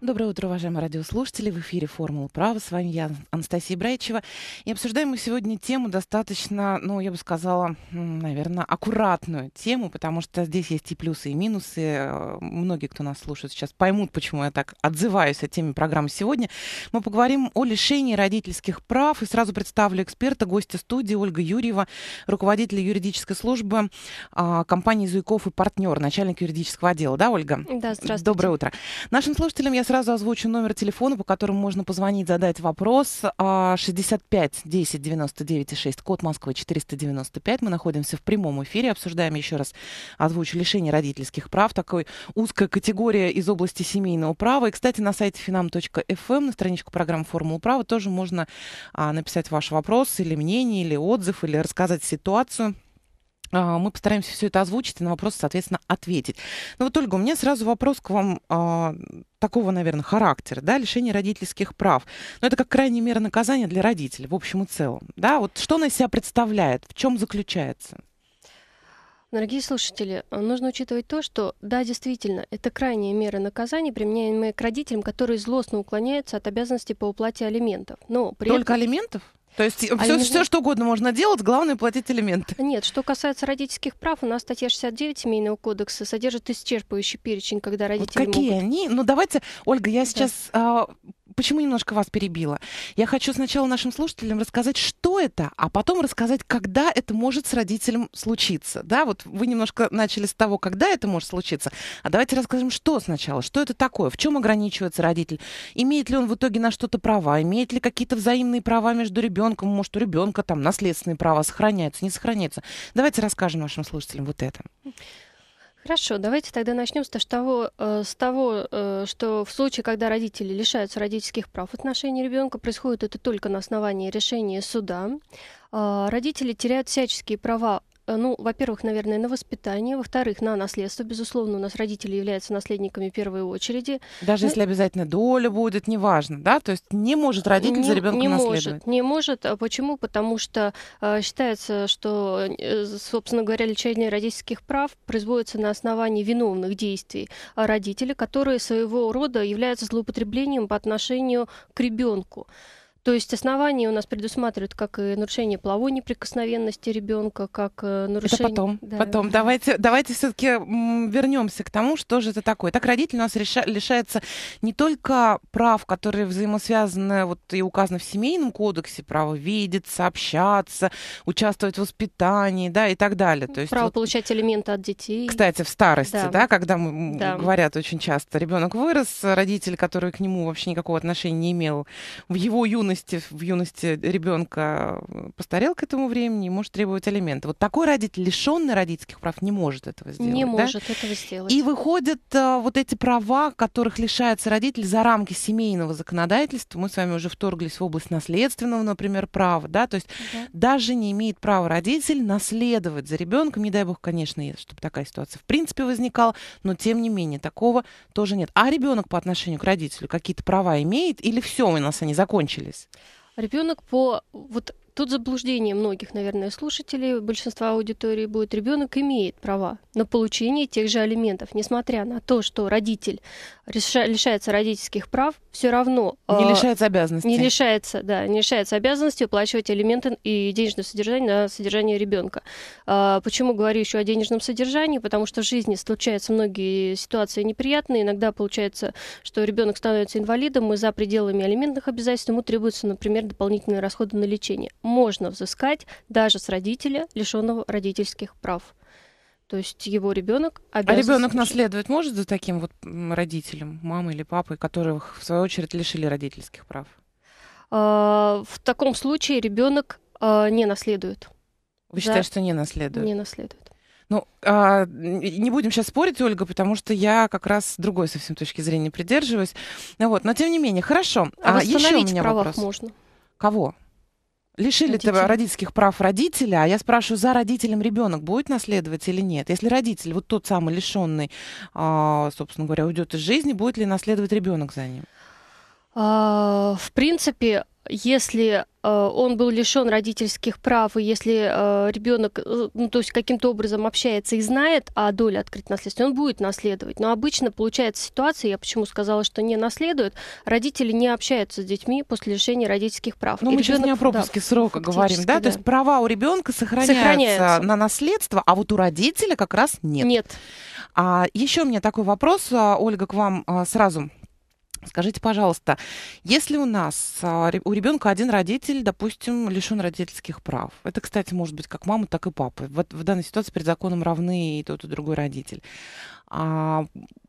Доброе утро, уважаемые радиослушатели. В эфире «Формула права». С вами я, Анастасия Брайчева. И обсуждаем мы сегодня тему достаточно, ну, я бы сказала, наверное, аккуратную тему, потому что здесь есть и плюсы, и минусы. Э, многие, кто нас слушает сейчас, поймут, почему я так отзываюсь о теме программы сегодня. Мы поговорим о лишении родительских прав. И сразу представлю эксперта, гостя студии Ольга Юрьева, руководителя юридической службы а, компании «Зуйков и партнер», начальник юридического отдела. Да, Ольга? Да, здравствуйте. Доброе утро. Нашим слушателям я сразу озвучу номер телефона, по которому можно позвонить, задать вопрос. 65 10 99 6, код Москвы 495. Мы находимся в прямом эфире, обсуждаем еще раз, озвучу, лишение родительских прав. Такой узкая категория из области семейного права. И, кстати, на сайте finam.fm, эм, на страничку программы «Формула права» тоже можно а, написать ваш вопрос или мнение, или отзыв, или рассказать ситуацию. А, мы постараемся все это озвучить и на вопросы, соответственно, ответить. Ну вот, Ольга, у меня сразу вопрос к вам э, такого, наверное, характера, да, лишение родительских прав. Но ну, это как крайняя мера наказания для родителей в общем и целом, да? Вот что она из себя представляет, в чем заключается? Дорогие слушатели, нужно учитывать то, что, да, действительно, это крайние меры наказания, применяемые к родителям, которые злостно уклоняются от обязанности по уплате алиментов. Но при Только этом... алиментов? То есть а все, не... все, что угодно можно делать, главное платить элементы. Нет, что касается родительских прав, у нас статья 69 Семейного кодекса содержит исчерпывающий перечень, когда родители вот какие могут... они? Ну давайте, Ольга, я да. сейчас а, почему немножко вас перебила? Я хочу сначала нашим слушателям рассказать, что это, а потом рассказать, когда это может с родителем случиться. Да, вот вы немножко начали с того, когда это может случиться. А давайте расскажем, что сначала, что это такое, в чем ограничивается родитель, имеет ли он в итоге на что-то права, имеет ли какие-то взаимные права между ребенком, может, у ребенка там наследственные права сохраняются, не сохраняются. Давайте расскажем нашим слушателям вот это. Хорошо, давайте тогда начнем с того, э, с того, э, что в случае, когда родители лишаются родительских прав в отношении ребенка, происходит это только на основании решения суда. А, родители теряют всяческие права Э, ну, во-первых, наверное, на воспитание, во-вторых, на наследство. Безусловно, у нас родители являются наследниками в первой очереди. Даже ну, если обязательно доля будет, неважно, да? То есть не может родитель не, за ребенком не наследовать? Не может, не а может. Почему? Потому что э, считается, что, э, собственно говоря, лечение родительских прав производится на основании виновных действий родителей, которые своего рода являются злоупотреблением по отношению к ребенку. То есть основания у нас предусматривают как и нарушение половой неприкосновенности ребенка, как э, нарушение... Это потом, да. потом. Давайте, давайте все-таки вернемся к тому, что же это такое. Так родитель у нас реша... лишается не только прав, которые взаимосвязаны вот и указаны в семейном кодексе, право видеться, общаться, участвовать в воспитании, да, и так далее. То есть право вот... получать элементы от детей. Кстати, в старости, да, да когда мы да. говорят очень часто, ребенок вырос, родитель, который к нему вообще никакого отношения не имел в его юности, юности, в юности ребенка э, постарел к этому времени и может требовать алименты. Вот такой родитель, лишенный родительских прав, не может этого сделать. Не да? может этого сделать. И выходят а, вот эти права, которых лишается родитель за рамки семейного законодательства. Мы с вами уже вторглись в область наследственного, например, права. Да? То есть угу. даже не имеет права родитель наследовать за ребенком. Не дай бог, конечно, чтобы такая ситуация в принципе возникала, но тем не менее такого тоже нет. А ребенок по отношению к родителю какие-то права имеет или все у нас они закончились? стресс? Ребенок по вот Тут заблуждение многих, наверное, слушателей, большинства аудитории будет, ребенок имеет права на получение тех же алиментов, несмотря на то, что родитель лишается родительских прав, все равно... Не а, лишается обязанности. Не лишается, да, не лишается обязанности уплачивать алименты и денежное содержание на содержание ребенка. А, почему говорю еще о денежном содержании? Потому что в жизни случаются многие ситуации неприятные. Иногда получается, что ребенок становится инвалидом, и за пределами алиментных обязательств ему требуются, например, дополнительные расходы на лечение можно взыскать даже с родителя, лишенного родительских прав. То есть его ребенок а обязан... А ребенок наследовать может за таким вот родителем, мамой или папой, которых в свою очередь лишили родительских прав? А, в таком случае ребенок а, не наследует. Вы считаете, да? что не наследует? Не наследует. Ну, а, не будем сейчас спорить, Ольга, потому что я как раз другой совсем точки зрения придерживаюсь. Ну вот, но тем не менее, хорошо. А, а еще у меня права вопрос. можно. Кого? лишили родители. этого родительских прав родителя, а я спрашиваю, за родителем ребенок будет наследовать или нет? Если родитель, вот тот самый лишенный, а, собственно говоря, уйдет из жизни, будет ли наследовать ребенок за ним? А, в принципе, если э, он был лишен родительских прав, и если э, ребенок, э, ну, то есть каким-то образом общается и знает о доле открытой наследства, он будет наследовать. Но обычно получается ситуация, я почему сказала, что не наследует, родители не общаются с детьми после лишения родительских прав. Ну, мы сейчас не о пропуске да, срока говорим, да? да? То есть права у ребенка сохраняются, сохраняются на наследство, а вот у родителя как раз нет. Нет. А, еще у меня такой вопрос, а, Ольга, к вам а, сразу Скажите, пожалуйста, если у нас а, у ребенка один родитель, допустим, лишен родительских прав, это, кстати, может быть как мама, так и папа. Вот в данной ситуации перед законом равны и тот, и другой родитель. А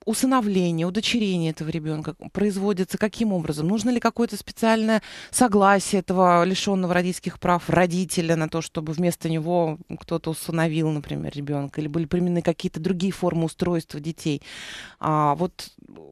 усыновление, удочерение этого ребенка производится каким образом? Нужно ли какое-то специальное согласие этого лишенного родительских прав родителя на то, чтобы вместо него кто-то усыновил, например, ребенка? Или были применены какие-то другие формы устройства детей? А вот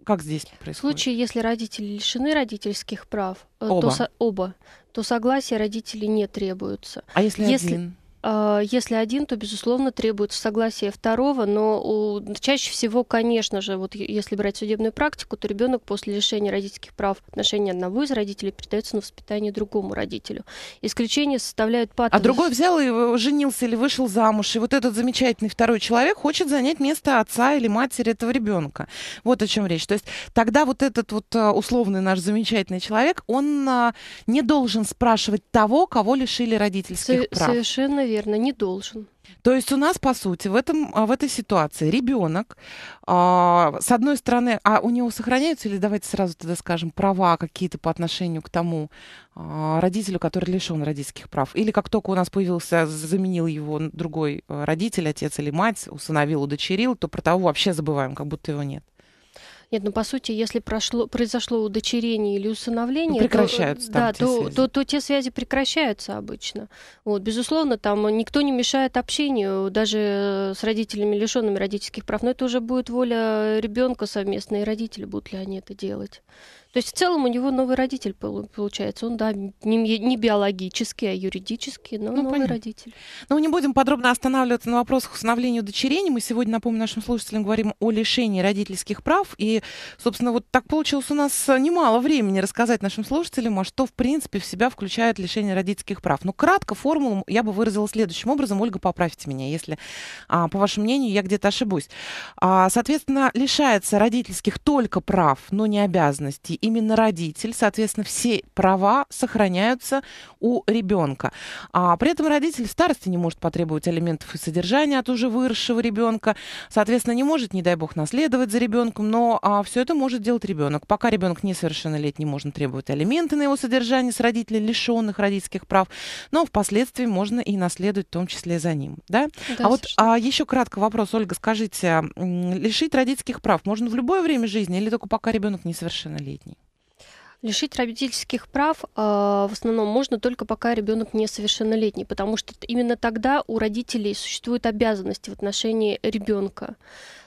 как здесь происходит? В случае, если родители лишены родительских прав, э, оба. То, оба, то согласия родителей не требуется. А если, если... один? А, если один, то, безусловно, требуется согласие второго, но у... чаще всего, конечно же, вот если брать судебную практику, то ребенок после лишения родительских прав в отношении одного из родителей передается на воспитание другому родителю. Исключение составляют а паттерны. А другой взял и э, женился или вышел замуж, и вот этот замечательный второй человек хочет занять место отца или матери этого ребенка. Вот о чем речь. То есть тогда вот этот вот э, условный наш замечательный человек, он а, не должен спрашивать того, кого лишили родительских Со- прав. Совершенно верно, не должен. То есть у нас, по сути, в, этом, а, в этой ситуации ребенок, а, с одной стороны, а у него сохраняются, или давайте сразу тогда скажем, права какие-то по отношению к тому а, родителю, который лишен родительских прав? Или как только у нас появился, заменил его другой а, родитель, отец или мать, усыновил, удочерил, то про того вообще забываем, как будто его нет? Нет, ну по сути, если прошло, произошло удочерение или усыновление, ну, то, да, те то, связи. То, то, то те связи прекращаются обычно. Вот, безусловно, там никто не мешает общению, даже э, с родителями, лишенными родительских прав, но это уже будет воля ребенка совместно, и родители будут ли они это делать. То есть в целом у него новый родитель получается. Он, да, не биологический, а юридический, но ну, новый понятно. родитель. Ну не будем подробно останавливаться на вопросах установления удочерения. Мы сегодня, напомню, нашим слушателям говорим о лишении родительских прав. И, собственно, вот так получилось у нас немало времени рассказать нашим слушателям, а что, в принципе, в себя включает лишение родительских прав. Но кратко формулу я бы выразила следующим образом. Ольга, поправьте меня, если, а, по вашему мнению, я где-то ошибусь. А, соответственно, лишается родительских только прав, но не обязанностей именно родитель. Соответственно, все права сохраняются у ребенка. А при этом родитель в старости не может потребовать алиментов и содержания от уже выросшего ребенка. Соответственно, не может, не дай бог, наследовать за ребенком, но а, все это может делать ребенок. Пока ребенок несовершеннолетний, можно требовать алименты на его содержание с родителей, лишенных родительских прав, но впоследствии можно и наследовать в том числе за ним. Да? Да, а вот а, еще кратко вопрос, Ольга, скажите, лишить родительских прав можно в любое время жизни или только пока ребенок несовершеннолетний? Лишить родительских прав э, в основном можно только пока ребенок несовершеннолетний, потому что именно тогда у родителей существуют обязанности в отношении ребенка.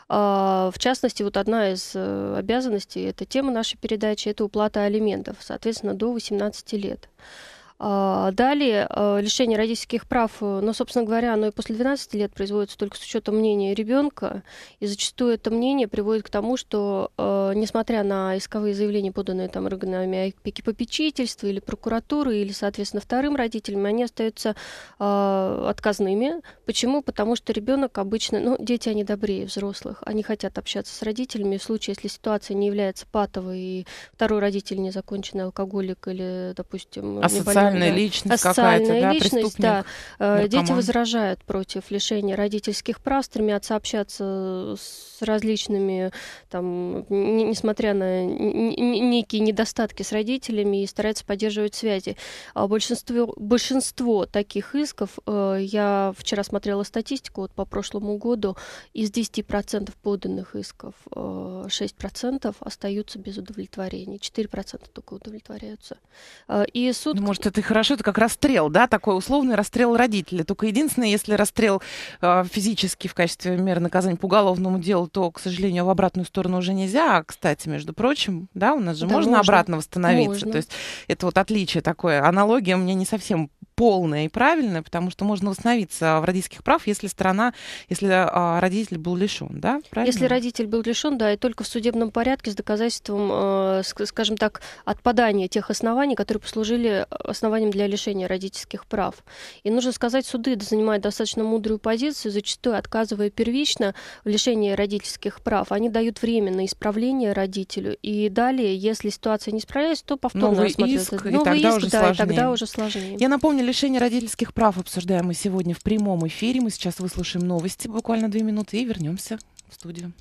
Э, в частности, вот одна из э, обязанностей, это тема нашей передачи, это уплата алиментов, соответственно, до 18 лет. А, Далее, а, лишение родительских прав, э, но собственно говоря, оно и после 12 лет производится только с учетом мнения ребенка, и зачастую это мнение приводит к тому, что, а, несмотря на исковые заявления, поданные там органами опеки попечительства или прокуратуры, или, соответственно, вторым родителям, они остаются отказными. Почему? Потому что ребенок обычно, ну, дети, они добрее взрослых, они хотят общаться с родителями, в случае, если ситуация не является патовой, и второй родитель незаконченный алкоголик или, допустим, а социальная да. личность асоциальная какая-то, да, преступник, да. Э, дети возражают против лишения родительских прав, стремятся общаться с различными, там, несмотря на некие недостатки с родителями и стараются поддерживать связи. А большинство, большинство таких исков, э, я вчера смотрела статистику вот по прошлому году, из 10% поданных исков 6% э, остаются без удовлетворения, 4% только удовлетворяются. И суд... Может, это и хорошо, это как расстрел, да, такой условный расстрел родителей Только единственное, если расстрел э, физически в качестве меры наказания по уголовному делу, то, к сожалению, в обратную сторону уже нельзя. А, кстати, между прочим, да, у нас же да, можно, можно обратно восстановиться. Можно. То есть это вот отличие такое. Аналогия мне не совсем полное и правильное, потому что можно восстановиться в родительских прав, если страна, если а, родитель был лишен, да? Правильно? Если родитель был лишен, да, и только в судебном порядке с доказательством, а, скажем так, отпадания тех оснований, которые послужили основанием для лишения родительских прав. И нужно сказать, суды занимают достаточно мудрую позицию, зачастую отказывая первично в лишении родительских прав. Они дают время на исправление родителю, и далее, если ситуация не справляется, то повторно новый иск, и, тогда иск, да, и тогда уже сложнее. Я напомню, лишения родительских прав обсуждаем мы сегодня в прямом эфире. Мы сейчас выслушаем новости буквально две минуты и вернемся в студию.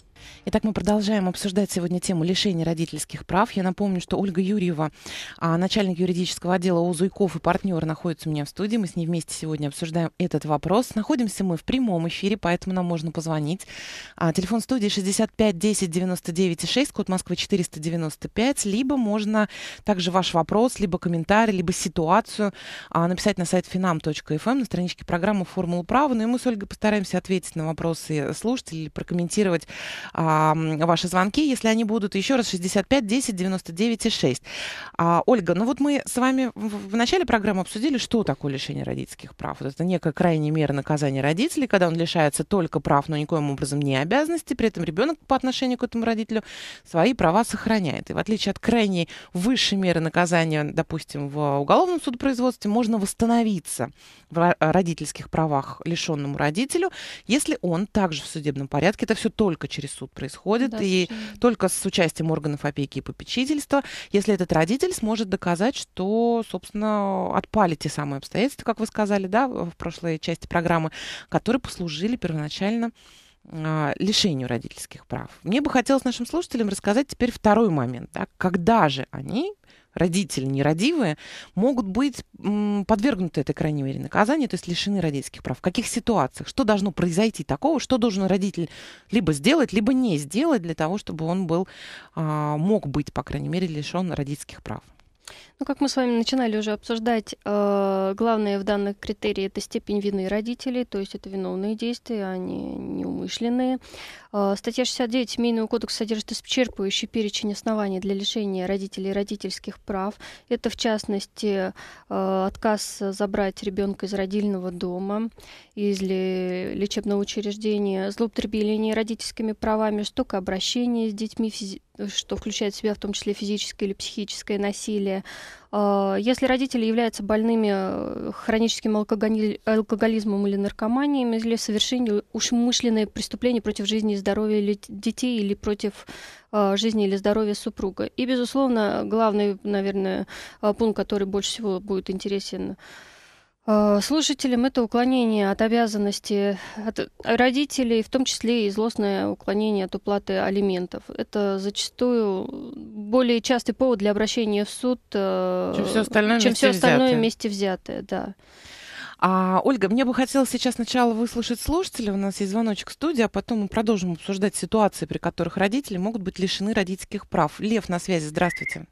Итак, мы продолжаем обсуждать сегодня тему лишения родительских прав. Я напомню, что Ольга Юрьева, а, начальник юридического отдела ОЗУЙКОВ и партнер, находится у меня в студии. Мы с ней вместе сегодня обсуждаем этот вопрос. Находимся мы в прямом эфире, поэтому нам можно позвонить. А, телефон студии 65 10 99 6, код Москвы 495. Либо можно также ваш вопрос, либо комментарий, либо ситуацию а, написать на сайт finam.fm эм на страничке программы «Формула права». Ну и мы с Ольгой постараемся ответить на вопросы слушателей, прокомментировать а, ваши звонки, если они будут. Еще раз 65 10 99 6. А, Ольга, ну вот мы с вами в, начале программы обсудили, что такое лишение родительских прав. Вот это некая крайняя мера наказания родителей, когда он лишается только прав, но никоим образом не обязанности. При этом ребенок по отношению к этому родителю свои права сохраняет. И в отличие от крайней высшей меры наказания, допустим, в уголовном судопроизводстве, можно восстановиться в родительских правах лишенному родителю, если он также в судебном порядке, это все только через суд происходит, да, и совершенно. только с участием органов опеки и попечительства, если этот родитель сможет доказать, что, собственно, отпали те самые обстоятельства, как вы сказали, да, в прошлой части программы, которые послужили первоначально а, лишению родительских прав. Мне бы хотелось нашим слушателям рассказать теперь второй момент. Да, когда же они родители нерадивые, могут быть подвергнуты этой крайней мере наказанию, то есть лишены родительских прав. В каких ситуациях? Что должно произойти такого? Что должен родитель либо сделать, либо не сделать для того, чтобы он был, а, мог быть, по крайней мере, лишен родительских прав? Ну, как мы с вами начинали уже обсуждать, э, главное в данных критерии это степень вины родителей, то есть это виновные действия, они неумышленные. Э, статья 69 Семейного кодекса содержит исчерпывающий перечень оснований для лишения родителей родительских прав. Это, в частности, э, отказ забрать ребенка из родильного дома, из лечебного учреждения, злоупотребление родительскими правами, жестокое обращение с детьми, что включает в себя в том числе физическое или психическое насилие, а, если родители являются больными э, хроническим алкоголизмом или наркоманией, или совершением умышленное преступление против жизни и здоровья детей или против а, жизни или здоровья супруга. И, безусловно, главный, наверное, а, пункт, который больше всего будет интересен Э, слушателям это уклонение от обязанности от родителей, в том числе и злостное уклонение от уплаты алиментов. Это зачастую более частый повод для обращения в суд, э, чем все остальное, чем вместе, все остальное взятое. вместе взятое. Да. А, Ольга, мне бы хотелось сейчас сначала выслушать слушателя, У нас есть звоночек в студии, а потом мы продолжим обсуждать ситуации, при которых родители могут быть лишены родительских прав. Лев на связи, здравствуйте.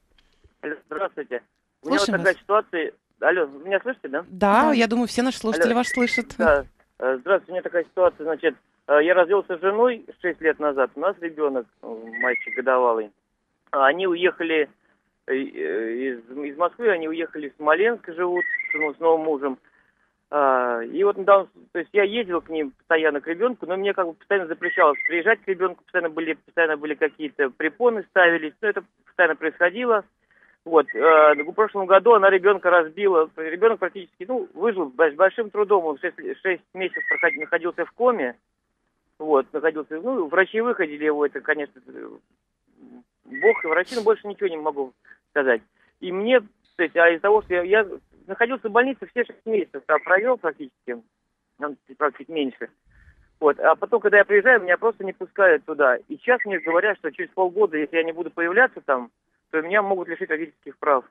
Здравствуйте. Слушаем У меня вот такая вас. ситуация Алло, меня слышите, да? Да, я думаю, все наши слушатели Алло. вас слышат. Да. Э, здравствуйте, у меня такая ситуация, значит, э, я развелся с женой 6 лет назад, у нас ребенок, э, мальчик годовалый. Они уехали из, из Москвы, они уехали в Смоленск, живут ну, с новым мужем. А, и вот недавно, то есть я ездил к ним постоянно к ребенку, но мне как бы постоянно запрещалось приезжать к ребенку, постоянно были, постоянно были какие-то препоны ставились, но это постоянно происходило. Вот, э, в прошлом году она ребенка разбила, ребенок практически, ну, выжил с большим трудом, он 6, 6 месяцев проходил, находился в коме, вот, находился, ну, врачи выходили его, это, конечно, бог и врачи, но больше ничего не могу сказать. И мне, то есть, а из того, что я, я находился в больнице все 6 месяцев, там провел практически, там, практически меньше, вот. А потом, когда я приезжаю, меня просто не пускают туда. И сейчас мне говорят, что через полгода, если я не буду появляться там, то меня могут лишить водительских прав.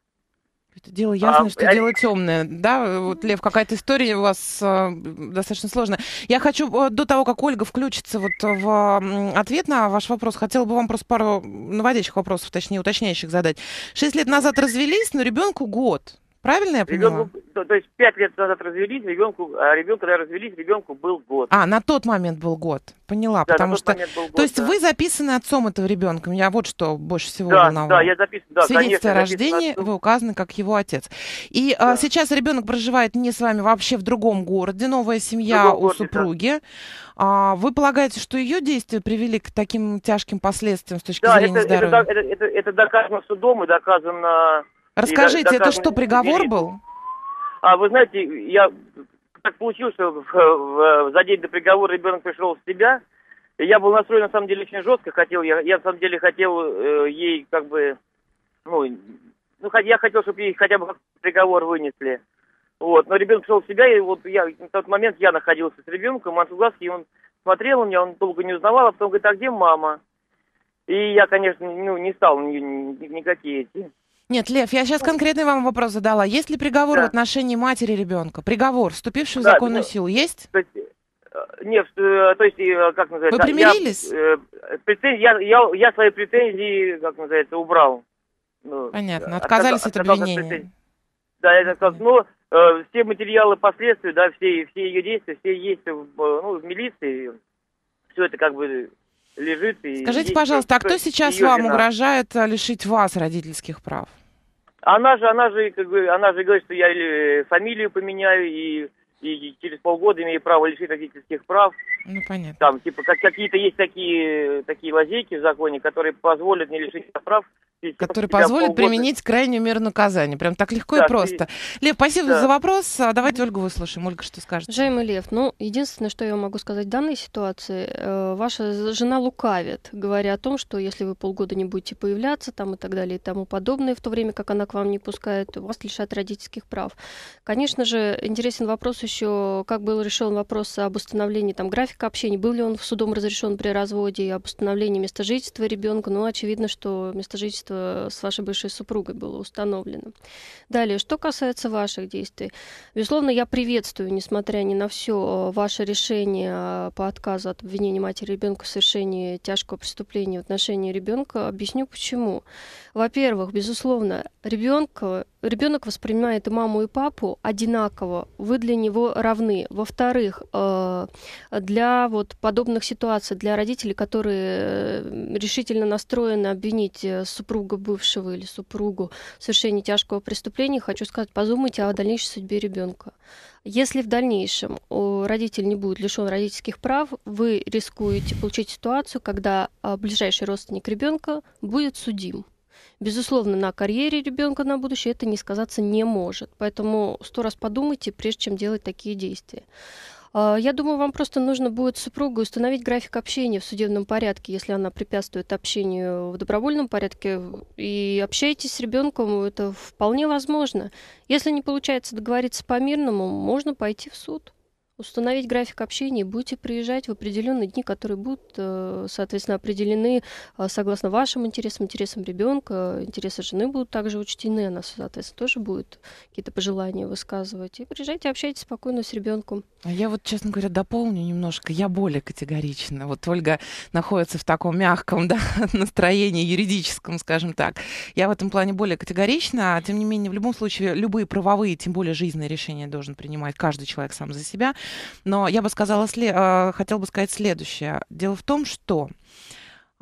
Это дело ясно, а, что а... дело темное, да? Вот, Лев, какая-то история у вас э, достаточно сложная. Я хочу, э, до того, как Ольга включится вот в э, ответ на ваш вопрос, хотела бы вам просто пару наводящих вопросов, точнее, уточняющих задать. Шесть лет назад развелись, но ребенку год. Правильно я поняла? Ребенку, то, то есть пять лет назад развелись, ребенку, а ребенку, когда развелись, ребенку был год. А, на тот момент был год. Поняла, да, потому что... год, то есть да. вы записаны отцом этого ребенка. Меня вот что больше всего да, волновало. Да, я записан, да, Свидетельство конечно, о рождении, вы указаны как его отец. И а, да. а, сейчас ребенок проживает не с вами вообще в другом городе, новая семья у городе, супруги. Да. А, вы полагаете, что ее действия привели к таким тяжким последствиям с точки да, зрения это, здоровья? Да, это, это, это, это доказано судом и доказано Расскажите, это что, приговор делить. был? А вы знаете, я так получилось, что в, в, за день до приговора ребенок пришел в себя. я был настроен на самом деле очень жестко, хотел я, я на самом деле хотел э, ей как бы, ну, ну, я хотел, чтобы ей хотя бы приговор вынесли. Вот, но ребенок пришел в себя, и вот я, на тот момент я находился с ребенком, он глазки, и он смотрел на меня, он долго не узнавал, а потом говорит, а где мама? И я, конечно, ну, не стал ни никакие эти нет, Лев, я сейчас конкретный вам вопрос задала. Есть ли приговор да. в отношении матери ребенка? Приговор, вступивший в да, законную да. силу, есть? То э, нет, э, то есть, э, как называется... Вы примирились? Я, я, я, я свои претензии, как называется, убрал. Ну, Понятно, отказались от, обвинения. да, я отказался. Но ну, все материалы последствий, да, все, все ее действия, все есть ну, в милиции. Все это как бы лежит и... Скажите, пожалуйста, а кто сейчас вам вина. угрожает э, лишить вас родительских прав? Она же, она же, как бы, она же говорит, что я э, фамилию поменяю и, и через полгода имею право лишить родительских прав. Ну, понятно. Там, типа, как, какие-то есть такие, э, такие лазейки в законе, которые позволят мне лишить прав здесь. Который позволит полгода. применить крайнюю меру наказания. Прям так легко да, и просто. И... Лев, спасибо да. за вопрос. А, давайте Ольгу выслушаем. Ольга, что скажет? Уважаемый Лев, ну, единственное, что я могу сказать в данной ситуации, э, ваша жена лукавит, говоря о том, что если вы полгода не будете появляться там и так далее и тому подобное, в то время как она к вам не пускает, вас лишат родительских прав. Конечно же, интересен вопрос еще, как был решен вопрос об установлении там графика общения, был ли он в судом разрешен при разводе, и об установлении места жительства ребенка. Ну, очевидно, что место жительства Э, с вашей бывшей супругой было установлено. Далее, что касается ваших действий. Безусловно, я приветствую, несмотря ни на все, э, ваше решение э, по отказу от обвинения матери ребенка в совершении тяжкого преступления в отношении ребенка. Объясню почему. Во-первых, безусловно, ребенка ребенок воспринимает и маму, и папу одинаково, вы для него равны. Во-вторых, э, для вот подобных ситуаций, для родителей, которые э, решительно настроены обвинить э, супруга бывшего или супругу в совершении тяжкого преступления, хочу сказать, подумайте о дальнейшей судьбе ребенка. Если в дальнейшем родитель не будет лишен родительских прав, вы рискуете получить ситуацию, когда ближайший родственник ребенка будет судим безусловно, на карьере ребенка на будущее это не сказаться не может. Поэтому сто раз подумайте, прежде чем делать такие действия. А, я думаю, вам просто нужно будет супругу установить график общения в судебном порядке, если она препятствует общению в добровольном порядке. И общайтесь с ребенком, это вполне возможно. Если не получается договориться по мирному, можно пойти в суд установить график общения, будете приезжать в определенные дни, которые будут, э, соответственно, определены э, согласно вашим интересам, интересам ребенка, интересы жены будут также учтены, она, соответственно, тоже будет какие-то пожелания высказывать. И приезжайте, общайтесь спокойно с ребенком. А я вот, честно говоря, дополню немножко. Я более категорична. Вот Ольга находится в таком мягком да, настроении юридическом, скажем так. Я в этом плане более категорична. А тем не менее, в любом случае, любые правовые, тем более жизненные решения должен принимать каждый человек сам за себя. Но я бы сказала, а, хотел бы сказать следующее. Дело в том, что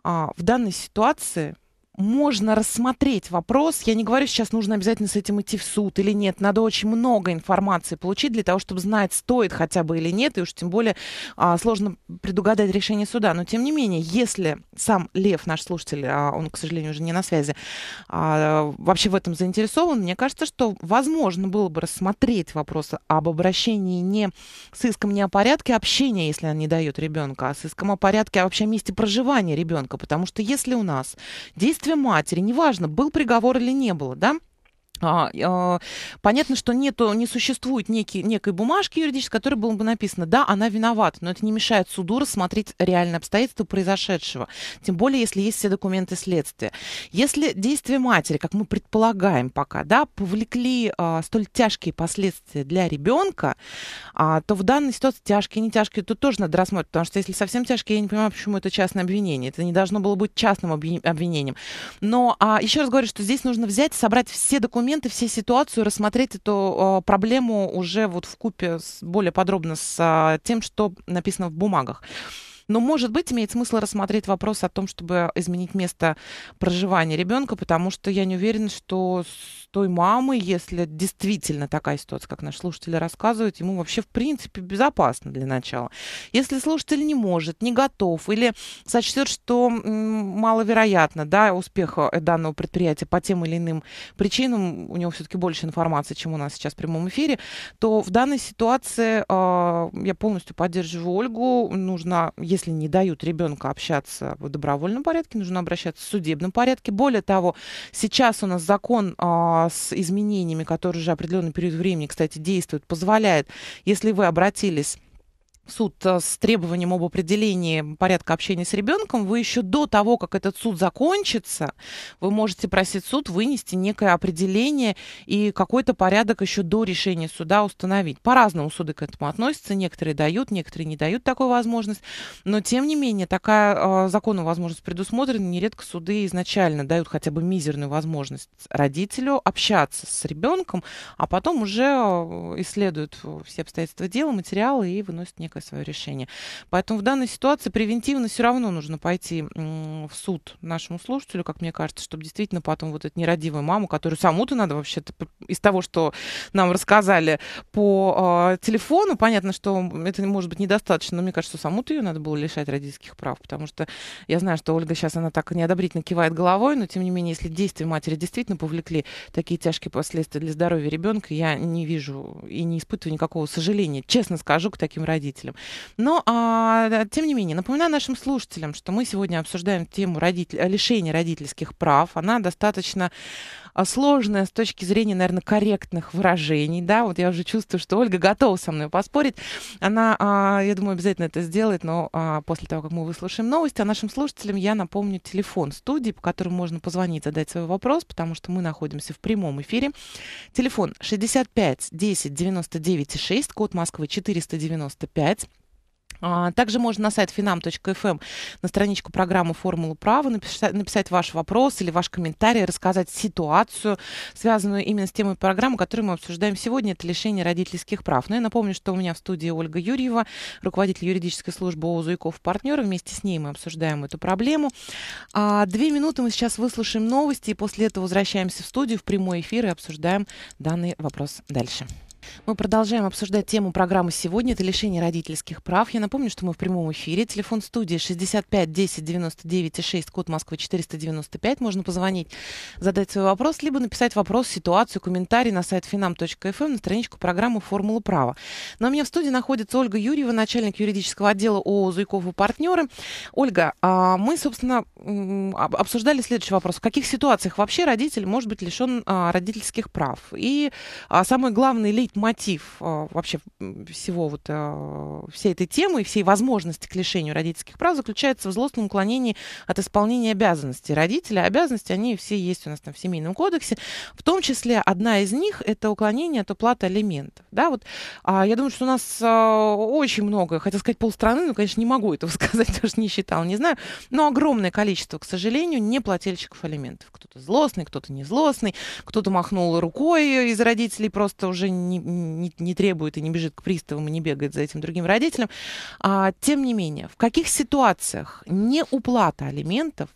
а, в данной ситуации можно рассмотреть вопрос. Я не говорю сейчас, нужно обязательно с этим идти в суд или нет. Надо очень много информации получить для того, чтобы знать, стоит хотя бы или нет. И уж тем более а, сложно предугадать решение суда. Но тем не менее, если сам Лев, наш слушатель, а, он, к сожалению, уже не на связи, а, вообще в этом заинтересован, мне кажется, что возможно было бы рассмотреть вопрос об обращении не с иском не о порядке общения, если она не дает ребенка, а с иском о порядке а вообще месте проживания ребенка. Потому что если у нас действует действия матери, неважно, был приговор или не было, да, а, а, понятно, что нету, не существует некий, некой бумажки юридической, которой было бы написано, да, она виновата, но это не мешает суду рассмотреть реальные обстоятельства произошедшего, тем более, если есть все документы следствия. Если действия матери, как мы предполагаем пока, да, повлекли а, столь тяжкие последствия для ребенка, а, то в данной ситуации тяжкие, не тяжкие, тут тоже надо рассмотреть, потому что если совсем тяжкие, я не понимаю, почему это частное обвинение, это не должно было быть частным обвинением. Но а, еще раз говорю, что здесь нужно взять, собрать все документы, моменты, все ситуацию, рассмотреть эту а, проблему уже вот в купе более подробно с а, тем, что написано в бумагах. Но, может быть, имеет смысл рассмотреть вопрос о том, чтобы изменить место проживания ребенка, потому что я не уверена, что с той мамой, если действительно такая ситуация, как наш слушатель рассказывает, ему вообще в принципе безопасно для начала. Если слушатель не может, не готов или сочтет, что маловероятно да, успеха данного предприятия по тем или иным причинам, у него все-таки больше информации, чем у нас сейчас в прямом эфире, то в данной ситуации э, я полностью поддерживаю Ольгу. Нужно, если не дают ребенку общаться в добровольном порядке, нужно обращаться в судебном порядке. Более того, сейчас у нас закон а, с изменениями, который уже определенный период времени, кстати, действует, позволяет, если вы обратились суд э, с требованием об определении порядка общения с ребенком, вы еще до того, как этот суд закончится, вы можете просить суд вынести некое определение и какой-то порядок еще до решения суда установить. По-разному суды к этому относятся. Некоторые дают, некоторые не дают такую возможность. Но, тем не менее, такая э, законная возможность предусмотрена. Нередко суды изначально дают хотя бы мизерную возможность родителю общаться с ребенком, а потом уже э, исследуют все обстоятельства дела, материалы и выносят некое некое свое решение. Поэтому в данной ситуации превентивно все равно нужно пойти в суд нашему слушателю, как мне кажется, чтобы действительно потом вот эту нерадивую маму, которую саму-то надо вообще-то из того, что нам рассказали по э, телефону, понятно, что это может быть недостаточно, но мне кажется, саму-то ее надо было лишать родительских прав, потому что я знаю, что Ольга сейчас она так неодобрительно кивает головой, но тем не менее, если действия матери действительно повлекли такие тяжкие последствия для здоровья ребенка, я не вижу и не испытываю никакого сожаления, честно скажу, к таким родителям родителям. Но, а, тем не менее, напоминаю нашим слушателям, что мы сегодня обсуждаем тему родитель... лишения родительских прав. Она достаточно а, сложное с точки зрения, наверное, корректных выражений, да, вот я уже чувствую, что Ольга готова со мной поспорить. Она, а, я думаю, обязательно это сделает, но а, после того, как мы выслушаем новости, а нашим слушателям я напомню телефон студии, по которому можно позвонить, задать свой вопрос, потому что мы находимся в прямом эфире. Телефон 65 10 99 6, код Москвы 495. А, также можно на сайт finam.fm, эм на страничку программы «Формула права» написать, написать ваш вопрос или ваш комментарий, рассказать ситуацию, связанную именно с темой программы, которую мы обсуждаем сегодня. Это лишение родительских прав. Но ну, я напомню, что у меня в студии Ольга Юрьева, руководитель юридической службы ООО «Зуйков партнеры». Вместе с ней мы обсуждаем эту проблему. А, две минуты мы сейчас выслушаем новости, и после этого возвращаемся в студию в прямой эфир и обсуждаем данный вопрос дальше. Мы продолжаем обсуждать тему программы сегодня. Это лишение родительских прав. Я напомню, что мы в прямом эфире. Телефон студии 65 10 99 и 6, код Москвы 495. Можно позвонить, задать свой вопрос, либо написать вопрос, ситуацию, комментарий на сайт finam.fm эм, на страничку программы «Формула права». Но ну, а у меня в студии находится Ольга Юрьева, начальник юридического отдела ООО «Зуйков и партнеры». Ольга, а, мы, собственно, обсуждали следующий вопрос. В каких ситуациях вообще родитель может быть лишен а, родительских прав? И самое главное ли мотив а, вообще всего вот а, всей этой темы и всей возможности к лишению родительских прав заключается в злостном уклонении от исполнения обязанностей родителя. Обязанности, они все есть у нас там в Семейном кодексе. В том числе одна из них – это уклонение от уплаты алиментов. Да, вот, а, я думаю, что у нас очень много, хотел сказать полстраны, но, конечно, не могу этого сказать, потому что не считал, не знаю, но огромное количество, к сожалению, неплательщиков алиментов. Кто-то злостный, кто-то не злостный, кто-то махнул рукой из родителей, просто уже не, не, не требует и не бежит к приставам и не бегает за этим другим родителям. А, тем не менее, в каких ситуациях неуплата алиментов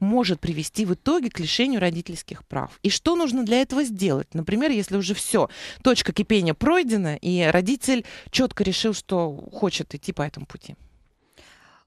может привести в итоге к лишению родительских прав. И что нужно для этого сделать? Например, если уже все, точка кипения пройдена, и родитель четко решил, что хочет идти по этому пути.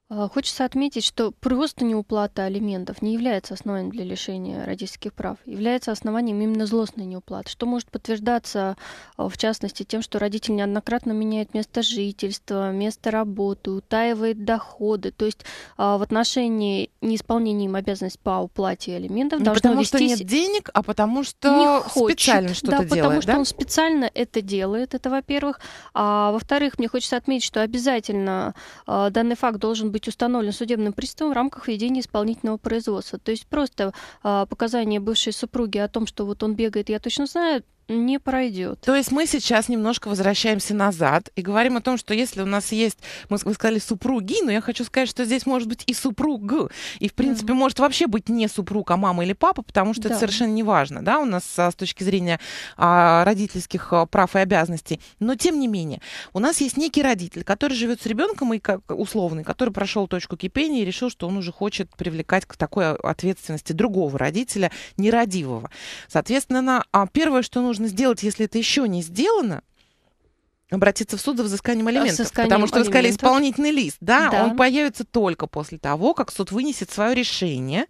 А, хочется отметить, что просто неуплата алиментов не является основанием для лишения родительских прав. Является основанием именно злостной неуплаты, что может подтверждаться, а, в частности, тем, что родитель неоднократно меняет место жительства, место работы, утаивает доходы. То есть а, в отношении неисполнения им обязанности по уплате алиментов не ну, должно потому вестись... что нет денег, а потому что не хочет, специально что-то да, делает. потому что он специально это делает, это во-первых. А во-вторых, мне хочется отметить, что обязательно данный факт должен быть быть установлен судебным приставом в рамках ведения исполнительного производства. То есть просто а, показания бывшей супруги о том, что вот он бегает, я точно знаю, не пройдет. То есть мы сейчас немножко возвращаемся назад и говорим о том, что если у нас есть, мы, вы сказали супруги, но я хочу сказать, что здесь может быть и супруг, и в принципе да. может вообще быть не супруг, а мама или папа, потому что да. это совершенно не важно, да, у нас а, с точки зрения а, родительских а, прав и обязанностей. Но тем не менее, у нас есть некий родитель, который живет с ребенком и как условный, который прошел точку кипения и решил, что он уже хочет привлекать к такой а, ответственности другого родителя, нерадивого. Соответственно, первое, что нужно нужно сделать, если это еще не сделано, обратиться в суд за взысканием алиментов. Взысканием потому что, вы сказали, исполнительный лист, да, да, он появится только после того, как суд вынесет свое решение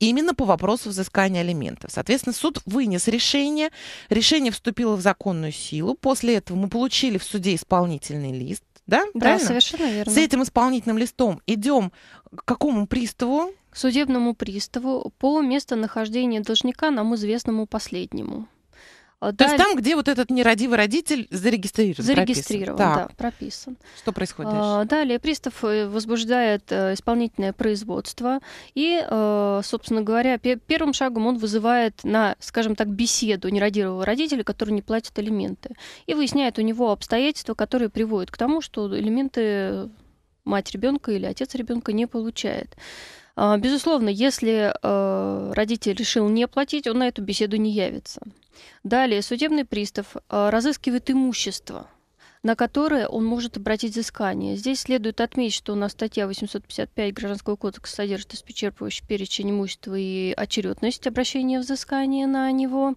именно по вопросу взыскания алиментов. Соответственно, суд вынес решение, решение вступило в законную силу, после этого мы получили в суде исполнительный лист, да? Да, правильно? совершенно верно. С этим исполнительным листом идем к какому приставу? К судебному приставу по местонахождению должника нам известному последнему. А, То есть там, где вот этот нерадивый родитель зарегистрирован? Зарегистрирован, прописан. да, прописан. Что происходит а, дальше? Далее пристав э, возбуждает э, исполнительное производство. И, э, собственно говоря, первым шагом он вызывает на, скажем так, беседу нерадивого родителя, который не платит элементы. И выясняет у него обстоятельства, которые приводят к тому, что элементы мать ребенка или отец ребенка не получает. А, безусловно, если э, родитель решил не платить, он на эту беседу не явится. Далее судебный пристав а, разыскивает имущество – на которые он может обратить взыскание. Здесь следует отметить, что у нас статья 855 Гражданского кодекса содержит исчерпывающий перечень имущества и очередность обращения взыскания на него.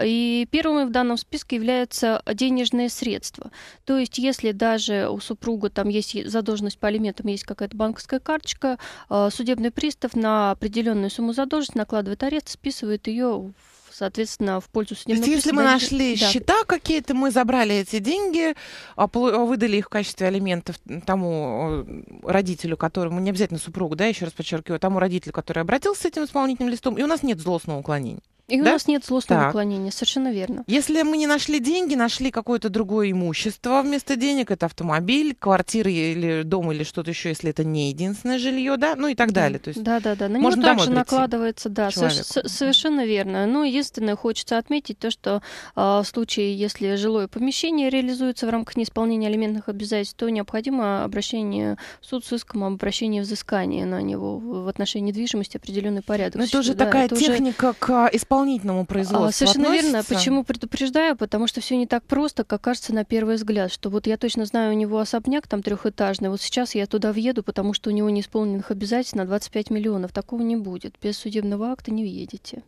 И первым в данном списке являются денежные средства. То есть, если даже у супруга там есть задолженность по алиментам, есть какая-то банковская карточка, а, судебный пристав на определенную сумму задолженности накладывает арест, списывает ее в соответственно, в пользу Соединенных То есть, если мы нашли да. счета какие-то, мы забрали эти деньги, а а выдали их в качестве алиментов тому э, родителю, которому, не обязательно супругу, да, еще раз подчеркиваю, тому родителю, который обратился с этим исполнительным листом, и у нас нет злостного уклонения. И да? у нас нет злостного так. уклонения, совершенно верно. Если мы не нашли деньги, нашли какое-то другое имущество вместо денег, это автомобиль, квартира или дом или что-то еще, если это не единственное жилье, да, ну и так да. далее. То есть да, да, да. На него также накладывается, да, человеку. совершенно верно. Но ну, единственное, хочется отметить то, что э, в случае, если жилое помещение реализуется в рамках неисполнения алиментных обязательств, то необходимо обращение в суд с иском обращение взыскания на него в отношении недвижимости определенный порядок. Но это уже да, такая это техника уже... к исполнению дополнительному а, производству. А, совершенно относится? верно. Почему предупреждаю? Потому что все не так просто, как кажется на первый взгляд. Что вот я точно знаю, у него особняк там трехэтажный. Вот сейчас я туда въеду, потому что у него неисполненных обязательств на 25 миллионов. Такого не будет. Без судебного акта не въедете.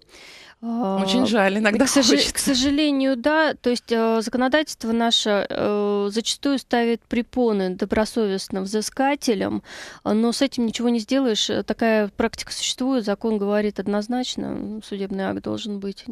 Очень жаль, иногда к, сож... к сожалению, да. То есть э, законодательство наше э, зачастую ставит препоны добросовестным взыскателям, но с этим ничего не сделаешь. Такая практика существует, закон говорит однозначно, судебный акт должен быть.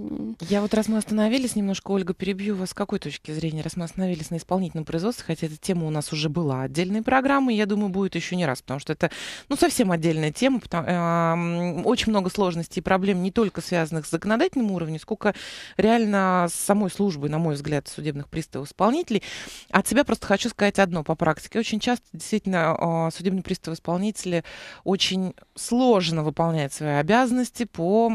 Я вот раз мы остановились немножко, Ольга, перебью вас с какой точки зрения, раз мы остановились на исполнительном производстве, хотя эта тема у нас уже была отдельной программы, я думаю, будет еще не раз, потому что это ну, совсем отдельная тема, потому, э, очень много сложностей и проблем не только связанных с законодательством, законодательном уровне, сколько реально с самой службы, на мой взгляд, судебных приставов-исполнителей. От себя просто хочу сказать одно по практике. Очень часто действительно а, судебные приставы-исполнители очень сложно выполняют свои обязанности по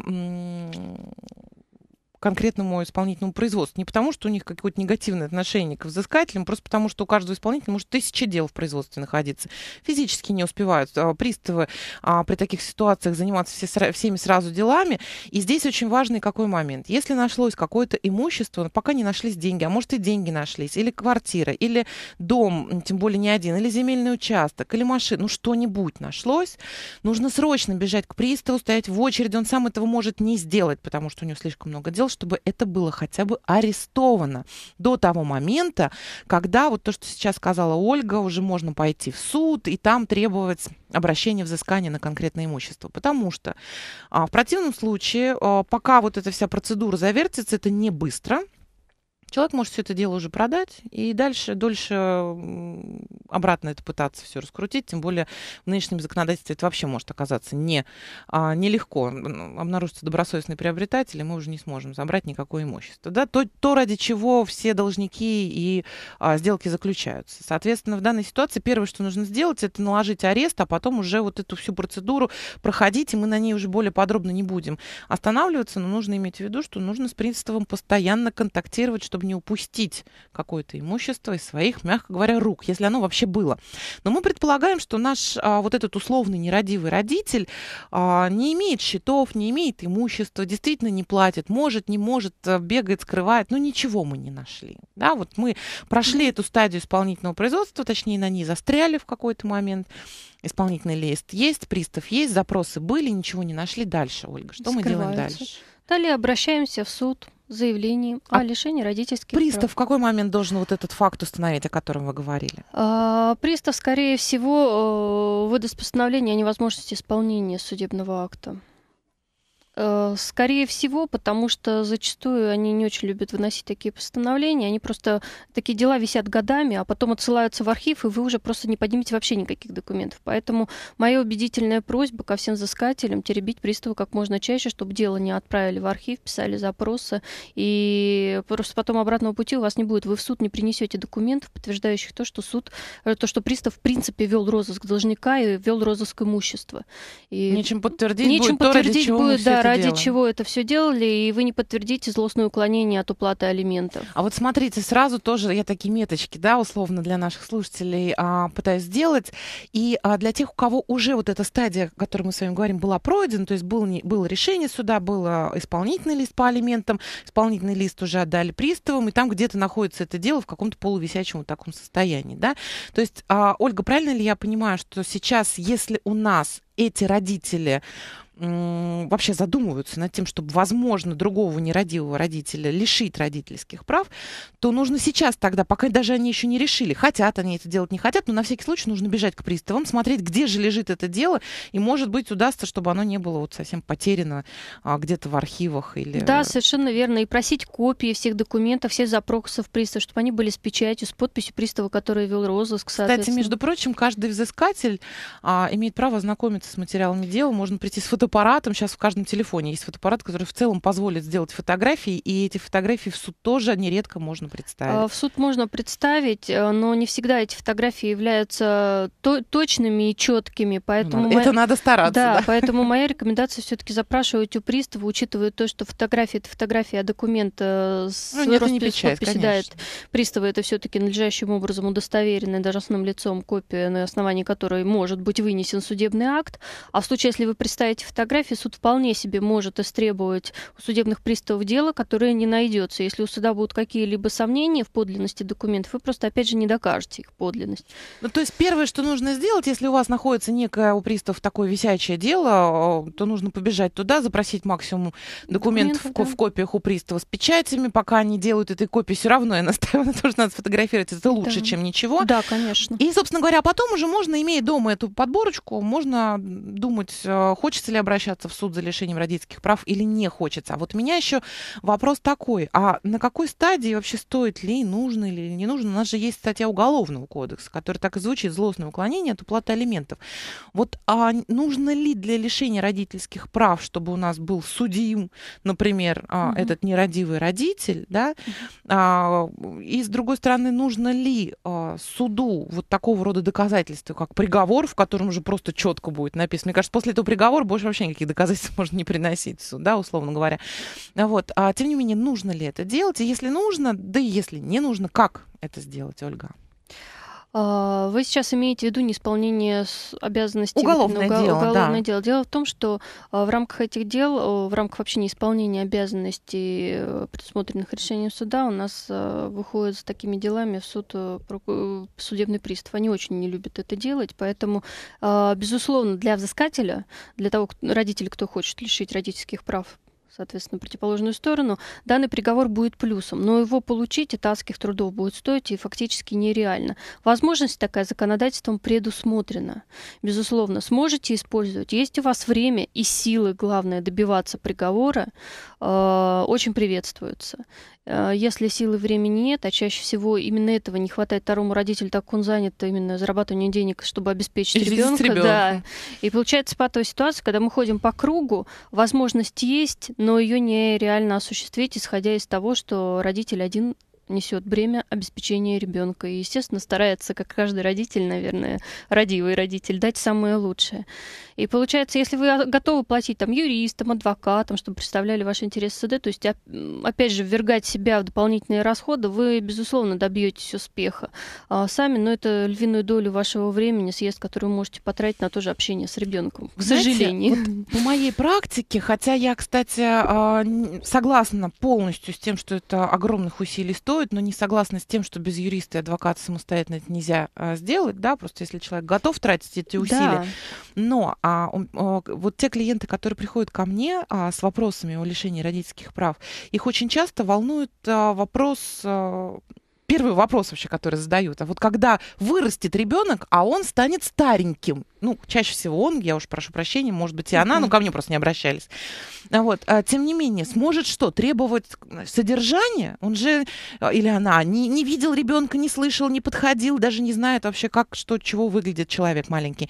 конкретному исполнительному производству. Не потому, что у них какое-то негативное отношение к взыскателям, просто потому, что у каждого исполнителя может тысяча дел в производстве находиться. Физически не успевают а, приставы а, при таких ситуациях заниматься все, всеми сразу делами. И здесь очень важный какой момент. Если нашлось какое-то имущество, пока не нашлись деньги, а может и деньги нашлись, или квартира, или дом, тем более не один, или земельный участок, или машина, ну что-нибудь нашлось, нужно срочно бежать к приставу, стоять в очереди. Он сам этого может не сделать, потому что у него слишком много дел, чтобы это было хотя бы арестовано до того момента, когда вот то, что сейчас сказала Ольга, уже можно пойти в суд и там требовать обращения взыскания на конкретное имущество. Потому что а, в противном случае, а, пока вот эта вся процедура завертится, это не быстро, Человек может все это дело уже продать и дальше дольше обратно это пытаться все раскрутить, тем более в нынешнем законодательстве это вообще может оказаться не, а, нелегко. Обнаружится добросовестный приобретатель, и мы уже не сможем забрать никакое имущество. Да? То, то, ради чего все должники и а, сделки заключаются. Соответственно, в данной ситуации первое, что нужно сделать, это наложить арест, а потом уже вот эту всю процедуру проходить, и мы на ней уже более подробно не будем останавливаться, но нужно иметь в виду, что нужно с принципом постоянно контактировать, чтобы чтобы не упустить какое-то имущество из своих, мягко говоря, рук, если оно вообще было. Но мы предполагаем, что наш а, вот этот условный нерадивый родитель а, не имеет счетов, не имеет имущества, действительно не платит, может, не может, а, бегает, скрывает, но ничего мы не нашли. Да, вот мы прошли эту стадию исполнительного производства, точнее, на ней застряли в какой-то момент. Исполнительный лист есть, пристав есть, запросы были, ничего не нашли. Дальше, Ольга, что Скрываются. мы делаем дальше? Далее обращаемся в суд заявлений а о лишении родительских пристав прав. в какой момент должен вот этот факт установить, о котором вы говорили? А, пристав, скорее всего, э, выдаст постановление о невозможности исполнения судебного акта. Э, скорее всего, потому что зачастую они не очень любят выносить такие постановления. Они просто такие дела висят годами, а потом отсылаются в архив, и вы уже просто не поднимете вообще никаких документов. Поэтому моя убедительная просьба ко всем взыскателям теребить приставы как можно чаще, чтобы дело не отправили в архив, писали запросы, и просто потом обратного пути у вас не будет. Вы в суд не принесете документов, подтверждающих то, что суд, э, то, что пристав в принципе вел розыск должника и вел розыск имущества. И нечем подтвердить нечем будет подтвердить то, будет, да, ради дело. чего это все делали, и вы не подтвердите злостное уклонение от уплаты алиментов. А вот смотрите, сразу тоже я такие меточки, да, условно для наших слушателей а, пытаюсь сделать. И а, для тех, у кого уже вот эта стадия, о которой мы с вами говорим, была пройдена, то есть был, не, было решение суда, был а, исполнительный лист по алиментам, исполнительный лист уже отдали приставам, и там где-то находится это дело в каком-то полувисячем вот таком состоянии, да. То есть, а, Ольга, правильно ли я понимаю, что сейчас, если у нас эти родители вообще задумываются над тем, чтобы, возможно, другого нерадивого родителя лишить родительских прав, то нужно сейчас тогда, пока даже они еще не решили, хотят они это делать, не хотят, но на всякий случай нужно бежать к приставам, смотреть, где же лежит это дело, и, может быть, удастся, чтобы оно не было вот совсем потеряно а, где-то в архивах или... Да, совершенно верно. И просить копии всех документов, всех запросов пристава, чтобы они были с печатью, с подписью пристава, который вел розыск, Кстати, между прочим, каждый взыскатель а, имеет право знакомиться с материалами дела, можно прийти с фото фотоаппаратом. Сейчас в каждом телефоне есть фотоаппарат, который в целом позволит сделать фотографии, и эти фотографии в суд тоже нередко можно представить. А, в суд можно представить, э, но не всегда эти фотографии являются то точными и четкими, поэтому... Ну это моя... надо стараться, да, да? поэтому моя рекомендация все таки запрашивать у пристава, учитывая то, что фотография — это фотография, а документ э, с ну, нет, не печать, подписи, это... пристава — это все таки надлежащим образом удостоверенная должностным лицом копия, на основании которой может быть вынесен судебный акт. А в случае, если вы представите фотографию, фотографии суд вполне себе может истребовать у судебных приставов дело, которое не найдется. Если у суда будут какие-либо сомнения в подлинности документов, вы просто, опять же, не докажете их подлинность. Ну, то есть первое, что нужно сделать, если у вас находится некое у приставов такое висячее дело, э, то нужно побежать туда, запросить максимум документов, документов в, да. в копиях у пристава с печатями. Пока они делают этой копии, все равно я настаиваю на то, что надо сфотографировать. Это лучше, да. чем ничего. Да, конечно. И, собственно говоря, потом уже можно, имея дома эту подборочку, можно думать, э, хочется ли обращаться в суд за лишением родительских прав или не хочется. А вот у меня еще вопрос такой, а на какой стадии вообще стоит ли, нужно ли, не нужно? У нас же есть статья Уголовного кодекса, которая так и звучит, злостное уклонение от уплаты алиментов. Вот а нужно ли для лишения родительских прав, чтобы у нас был судим, например, mm-hmm. этот нерадивый родитель, да? А, и с другой стороны, нужно ли а, суду вот такого рода доказательства, как приговор, в котором уже просто четко будет написано? Мне кажется, после этого приговора больше вообще никаких доказательств можно не приносить сюда, условно говоря. Вот. А, тем не менее, нужно ли это делать? И если нужно, да и если не нужно, как это сделать, Ольга? А, вы сейчас имеете в виду неисполнение обязанностей уголовное, уго- дело, уголовное да. дело. Дело в том, что а, в рамках этих дел, в рамках вообще неисполнения обязанностей, э, предусмотренных решением суда, у нас а, выходят с такими делами в суд э, э, судебный пристав. Они очень не любят это делать, поэтому, безусловно, для взыскателя, для того, родителей, кто хочет лишить родительских прав соответственно, противоположную сторону, данный приговор будет плюсом, но его получить это адских трудов будет стоить и фактически нереально. Возможность такая законодательством предусмотрена. Безусловно, сможете использовать. Есть у вас время и силы, главное, добиваться приговора, э, очень приветствуются. Э, если силы времени нет, а чаще всего именно этого не хватает второму родителю, так как он занят именно зарабатыванием денег, чтобы обеспечить ребенка. Да. И получается патовая ситуация, когда мы ходим по кругу, возможность есть, но ее нереально осуществить, исходя из того, что родитель один несет бремя обеспечения ребенка. И, естественно, старается, как каждый родитель, наверное, родивый родитель, дать самое лучшее. И получается, если вы готовы платить там юристам, адвокатам, чтобы представляли ваши интересы СД, то есть, а, опять же, ввергать себя в дополнительные расходы, вы, безусловно, добьетесь успеха. А сами, но это львиную долю вашего времени, съезд, который вы можете потратить на то же общение с ребенком. К Знаете, сожалению. Вот по моей практике, хотя я, кстати, а, согласна полностью с тем, что это огромных усилий стоит, рекомендует, но не согласна с тем, что без юриста и адвоката самостоятельно это нельзя а, сделать, да, просто если человек готов тратить эти усилия. Да. Но а, а, вот те клиенты, которые приходят ко мне а, с вопросами о лишении родительских прав, их очень часто волнует а, вопрос а, первый вопрос вообще, который задают. А вот когда вырастет ребенок, а он станет стареньким, ну, чаще всего он, я уж прошу прощения, может быть, и она, но ко мне просто не обращались. А вот. А, тем не менее, сможет что? Требовать э, содержания? Он же э, или она не, не видел ребенка, не слышал, не подходил, даже не знает вообще, как, что, чего выглядит человек маленький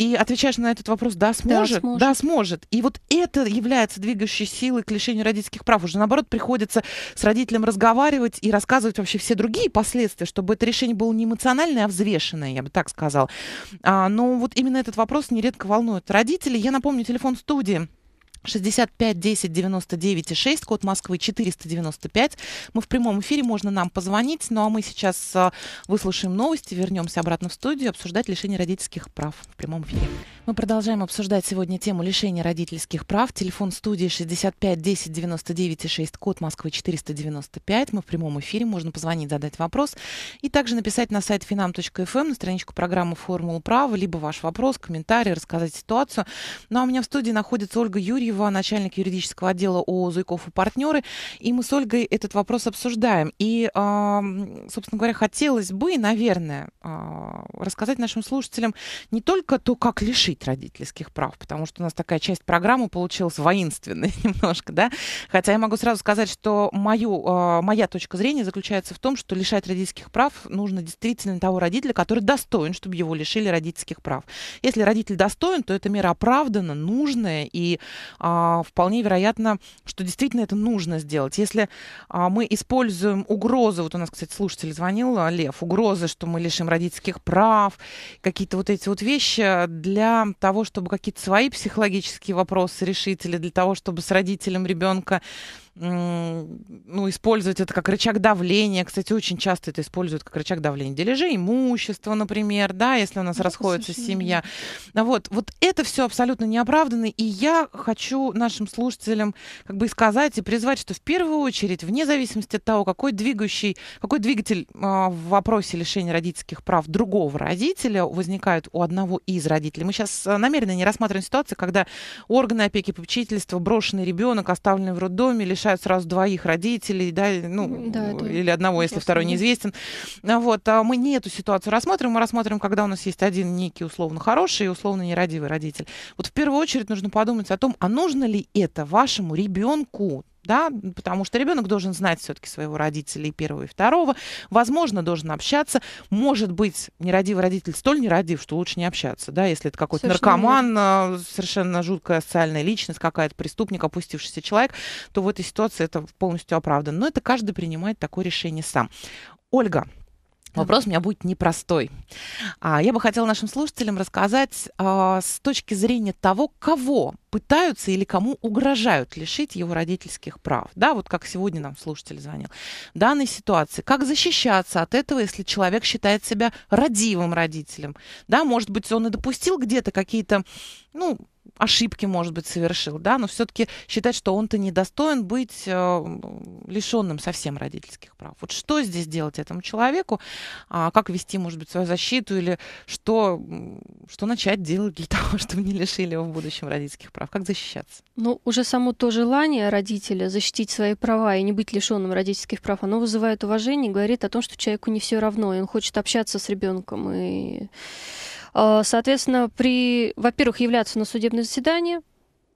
и отвечаешь на этот вопрос, да, сможет, да, сможет. Да, сможет. И вот это является двигающей силой к лишению родительских прав. Уже наоборот приходится с родителем разговаривать и рассказывать вообще все другие последствия, чтобы это решение было не эмоциональное, а взвешенное, я бы так сказала. А, но вот именно этот вопрос нередко волнует родителей. Я напомню, телефон студии 65 10 99 6, код Москвы 495. Мы в прямом эфире, можно нам позвонить. Ну а мы сейчас а, выслушаем новости, вернемся обратно в студию, обсуждать лишение родительских прав в прямом эфире. Мы продолжаем обсуждать сегодня тему лишения родительских прав. Телефон студии 65 10 99 6, код Москвы 495. Мы в прямом эфире, можно позвонить, задать вопрос. И также написать на сайт finam.fm, эм, на страничку программы «Формула права», либо ваш вопрос, комментарий, рассказать ситуацию. Ну а у меня в студии находится Ольга Юрьевна, Юрьева, начальник юридического отдела ООО «Зуйков и партнеры». И мы с Ольгой этот вопрос обсуждаем. И, собственно говоря, хотелось бы, наверное, а, рассказать нашим слушателям не только то, как лишить родительских прав, потому что у нас такая часть программы получилась воинственной немножко, да. Хотя я могу сразу сказать, что мою, а, моя точка зрения заключается в том, что лишать родительских прав нужно действительно того родителя, который достоин, чтобы его лишили родительских прав. Если родитель достоин, то эта мера оправдана, нужная и а, вполне вероятно, что действительно это нужно сделать. Если а, мы используем угрозы, вот у нас, кстати, слушатель звонил, а, Лев, угрозы, что мы лишим родительских прав, какие-то вот эти вот вещи а, для того, чтобы какие-то свои психологические вопросы решить или для того, чтобы с родителем ребенка ну, использовать это как рычаг давления. Кстати, очень часто это используют как рычаг давления. Дележи имущества, например, да, если у нас это расходится семья. А вот, вот это все абсолютно неоправданно, и я хочу нашим слушателям как бы сказать, и призвать, что в первую очередь, вне зависимости от того, какой двигающий, какой двигатель э, в вопросе лишения родительских прав другого родителя возникает у одного из родителей. Мы сейчас а, намеренно не рассматриваем ситуацию, когда органы опеки и попечительства, брошенный ребенок, оставленный в роддоме, лишь лишают сразу двоих родителей, да, ну, да, да. или одного, если Просто второй нет. неизвестен. А вот, а мы не эту ситуацию рассмотрим, мы рассмотрим, когда у нас есть один некий условно хороший и условно нерадивый родитель. Вот в первую очередь нужно подумать о том, а нужно ли это вашему ребенку, да, потому что ребенок должен знать все-таки своего родителя и первого, и второго, возможно, должен общаться, может быть, нерадивый родитель столь нерадив, что лучше не общаться, да, если это какой-то наркоман, нет. А, совершенно жуткая социальная личность, какая-то преступник, опустившийся человек, то в этой ситуации это полностью оправдано. Но это каждый принимает такое решение сам. Ольга, Вопрос у меня будет непростой. А Я бы хотела нашим слушателям рассказать а, с точки зрения того, кого пытаются или кому угрожают лишить его родительских прав. Да, вот как сегодня нам слушатель звонил. В данной ситуации, как защищаться от этого, если человек считает себя родивым родителем? Да, может быть, он и допустил где-то какие-то, ну, ошибки, может быть, совершил, да, но все-таки считать, что он-то недостоин быть э, лишенным совсем родительских прав. Вот что здесь делать этому человеку, а как вести, может быть, свою защиту или что, что начать делать для того, чтобы не лишили его в будущем родительских прав, как защищаться? Ну, уже само то желание родителя защитить свои права и не быть лишенным родительских прав, оно вызывает уважение и говорит о том, что человеку не все равно, и он хочет общаться с ребенком и а, соответственно, при, во-первых, являться на судебное заседание,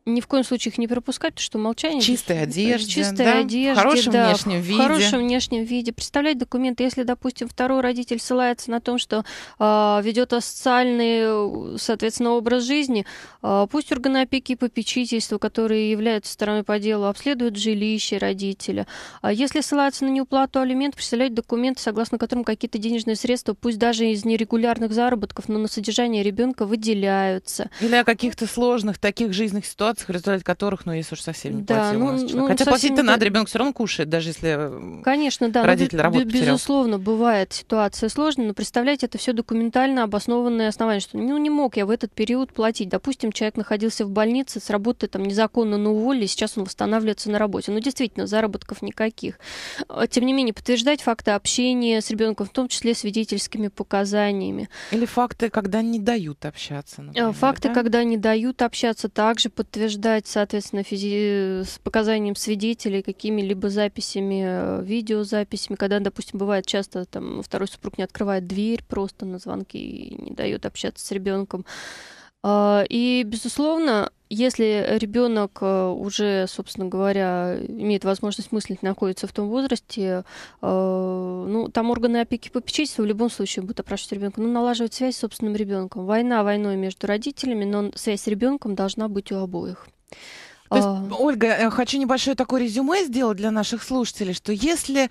ни в коем случае их не пропускать, потому что молчание... чистая одежда, чистая в чистой да? одежде, в хорошем да, внешнем в виде. В хорошем внешнем виде. Представлять документы, если, допустим, второй родитель ссылается на том, что э, ведет асоциальный, соответственно, образ жизни, э, пусть органы опеки и попечительства, которые являются стороной по делу, обследуют жилище родителя. А если ссылается на неуплату алиментов, представлять документы, согласно которым какие-то денежные средства, пусть даже из нерегулярных заработков, но на содержание ребенка выделяются. Или о каких-то сложных таких жизненных ситуациях, ситуациях, раздавать которых, ну, если уж совсем не да, платил. Ну, ну, Хотя платить-то не... надо, ребенок все равно кушает, даже если э, Конечно, да, ну, родитель ну, работу Безусловно, потерял. бывает ситуация сложная, но представляете, это все документально обоснованное основание, что ну, не мог я в этот период платить. Допустим, человек находился в больнице, с работы там незаконно на уволили, сейчас он восстанавливается на работе. Ну, действительно, заработков никаких. А, тем не менее, подтверждать факты общения с ребенком, в том числе свидетельскими показаниями. Или факты, когда не дают общаться. А, например, факты, да? когда не дают общаться, также подтверждать подтверждать, соответственно, физи... с показанием свидетелей, какими-либо записями, э, видеозаписями, когда, допустим, бывает часто там второй супруг не открывает дверь просто на звонки и не дает общаться с ребенком. А, и, безусловно, если ребенок э, уже, собственно говоря, имеет возможность мыслить, находится в том возрасте, э, ну, там органы опеки и попечительства в любом случае будут опрашивать ребенка, ну, налаживать связь с собственным ребенком. Война войной между родителями, но связь с ребенком должна быть у обоих. То есть, а. Ольга, э, хочу небольшое такое резюме сделать для наших слушателей, что если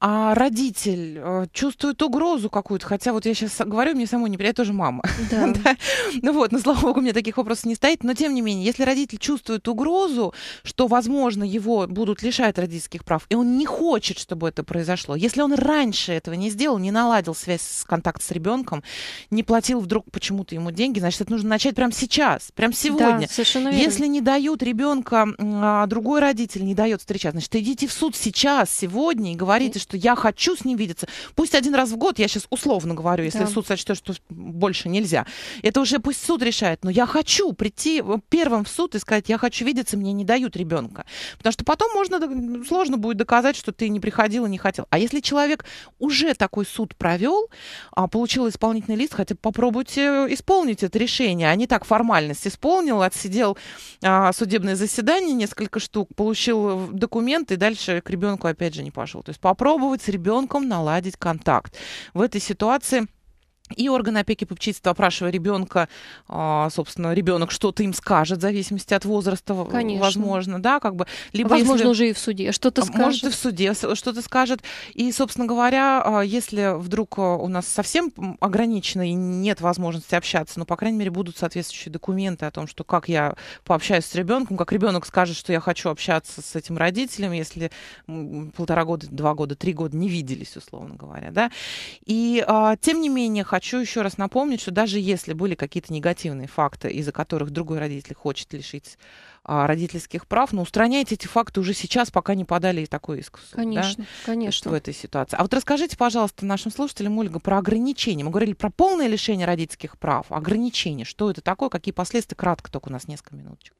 а, родитель а, чувствует угрозу какую-то, хотя вот я сейчас говорю, мне самой не я тоже мама. Да. да. Ну вот, но ну, слава богу, у меня таких вопросов не стоит, но тем не менее, если родитель чувствует угрозу, что, возможно, его будут лишать родительских прав, и он не хочет, чтобы это произошло, если он раньше этого не сделал, не наладил связь с контакт с ребенком, не платил вдруг почему-то ему деньги, значит, это нужно начать прямо сейчас, прямо сегодня. Да, совершенно верно. Если не дают ребенку ребенка а другой родитель не дает встречаться, значит, идите в суд сейчас, сегодня, и говорите, что я хочу с ним видеться. Пусть один раз в год, я сейчас условно говорю, если да. суд сочтет, что больше нельзя. Это уже пусть суд решает, но я хочу прийти э, первым в суд и сказать, я хочу видеться, мне не дают ребенка. Потому что потом можно, сложно будет доказать, что ты не приходил и не хотел. А если человек уже такой суд провел, а, получил исполнительный лист, хотя попробуйте э, исполнить это решение, а не так формальность исполнил, отсидел а, судебное заседание несколько штук, получил документы, и дальше к ребенку опять же не пошел. То есть попробовать с ребенком наладить контакт. В этой ситуации и органы опеки и попечительства, опрашивая ребенка, а, собственно, ребенок что-то им скажет, в зависимости от возраста, Конечно. возможно, да, как бы. Либо возможно, если, уже и в суде что-то а, скажет. Может, и в суде что-то скажет. И, собственно говоря, а, если вдруг у нас совсем ограничено и нет возможности общаться, но, ну, по крайней мере, будут соответствующие документы о том, что как я пообщаюсь с ребенком, как ребенок скажет, что я хочу общаться с этим родителем, если полтора года, два года, три года не виделись, условно говоря, да. И, тем не менее, хочу хочу еще раз напомнить, что даже если были какие-то негативные факты, из-за которых другой родитель хочет лишить а, родительских прав, но устраняйте эти факты уже сейчас, пока не подали такой иск. Суд, конечно, да? конечно. В этой ситуации. А вот расскажите, пожалуйста, нашим слушателям, Ольга, про ограничения. Мы говорили про полное лишение родительских прав. Ограничения. Что это такое? Какие последствия? Кратко, только у нас несколько минуточек.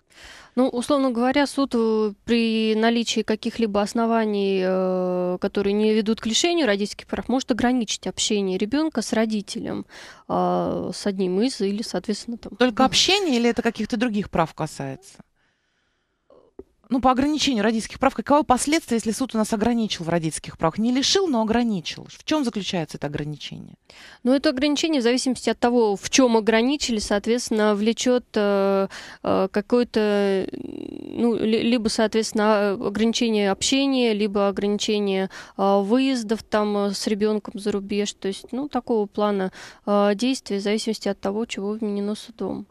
Ну, условно говоря, суд э, при наличии каких-либо оснований, э, которые не ведут к лишению родительских прав, может ограничить общение ребенка с родителем, а, с одним из или, соответственно, там. Только ну. общение или это каких-то других прав касается? ну, по ограничению родительских прав, каковы последствия, если суд у нас ограничил в родительских правах? Не лишил, но ограничил. В чем заключается это ограничение? Ну, это ограничение в зависимости от того, в чем ограничили, соответственно, влечет э, э, какое-то, ну, либо, соответственно, а, ограничение общения, либо ограничение э, выездов там э, с ребенком за рубеж. То есть, ну, такого плана э, действия в зависимости от того, чего вменено судом.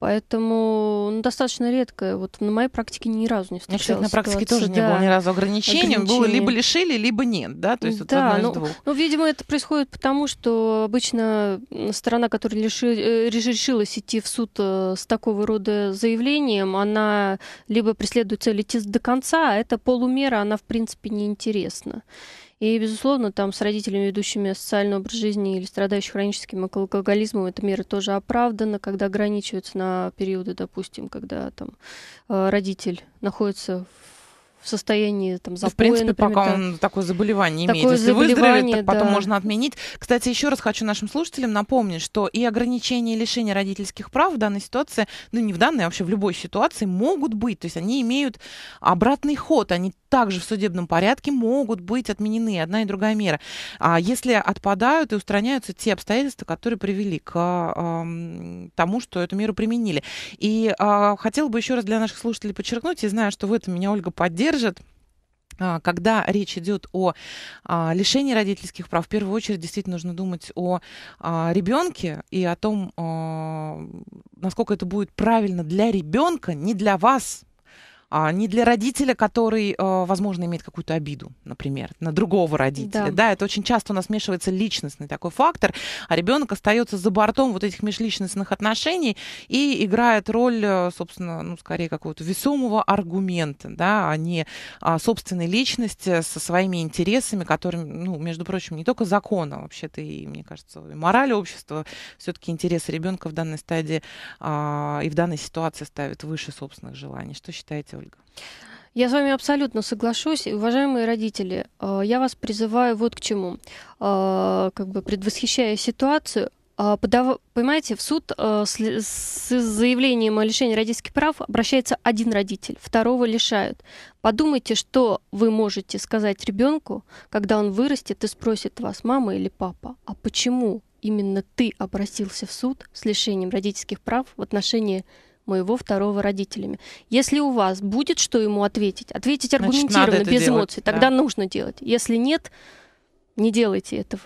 Поэтому ну, достаточно редко. Вот на моей практике ни разу не встречалась. кстати, на практике ситуация. тоже да. не было ни разу ограничений. Было либо лишили, либо нет, да? То есть да, это ну, двух. ну, видимо, это происходит потому, что обычно сторона, которая лиши, э, решилась идти в суд э, с такого рода заявлением, она либо преследует цель идти до конца, а это полумера, она, в принципе, неинтересна. И, безусловно, там с родителями, ведущими социальный образ жизни или страдающих хроническим алкоголизмом, эта мера тоже оправдана, когда ограничиваются на периоды, допустим, когда там э, родитель находится в в состоянии там запоя, ну, В принципе, например, пока да. такое заболевание такое имеет. Если выздоровеет, да. потом можно отменить. Кстати, еще раз хочу нашим слушателям напомнить, что и ограничения и лишения родительских прав в данной ситуации, ну не в данной, а вообще в любой ситуации могут быть. То есть они имеют обратный ход. Они также в судебном порядке могут быть отменены одна и другая мера. А если отпадают и устраняются те обстоятельства, которые привели к э, тому, что эту меру применили. И э, хотела бы еще раз для наших слушателей подчеркнуть, я знаю, что в этом меня Ольга поддерживает, поддержит а, когда речь идет о а, лишении родительских прав, в первую очередь действительно нужно думать о а, ребенке и о том, насколько это будет правильно для ребенка, не для вас, а, не для родителя, который, э, возможно, имеет какую-то обиду, например, на другого родителя. Да. да, это очень часто у нас смешивается личностный такой фактор, а ребенок остается за бортом вот этих межличностных отношений и играет роль, э, собственно, ну, скорее какого-то весомого аргумента, да, а не а, собственной личности со своими интересами, которыми, ну, между прочим, не только закона вообще-то и, мне кажется, и мораль общества, все-таки интересы ребенка в данной стадии а, и в данной ситуации ставят выше собственных желаний. Что считаете я с вами абсолютно соглашусь. Уважаемые родители, э, я вас призываю вот к чему. Э, как бы предвосхищая ситуацию, э, подав... понимаете, в суд с... заявлением о лишении родительских прав обращается один родитель, второго лишают. Подумайте, что вы можете сказать ребенку, когда он вырастет и спросит вас, мама или папа, а почему именно ты обратился в суд с лишением родительских прав в отношении моего второго родителями. Если у вас будет что ему ответить, ответить Значит, аргументированно, без делать, эмоций, да. тогда нужно делать. Если нет, не делайте этого.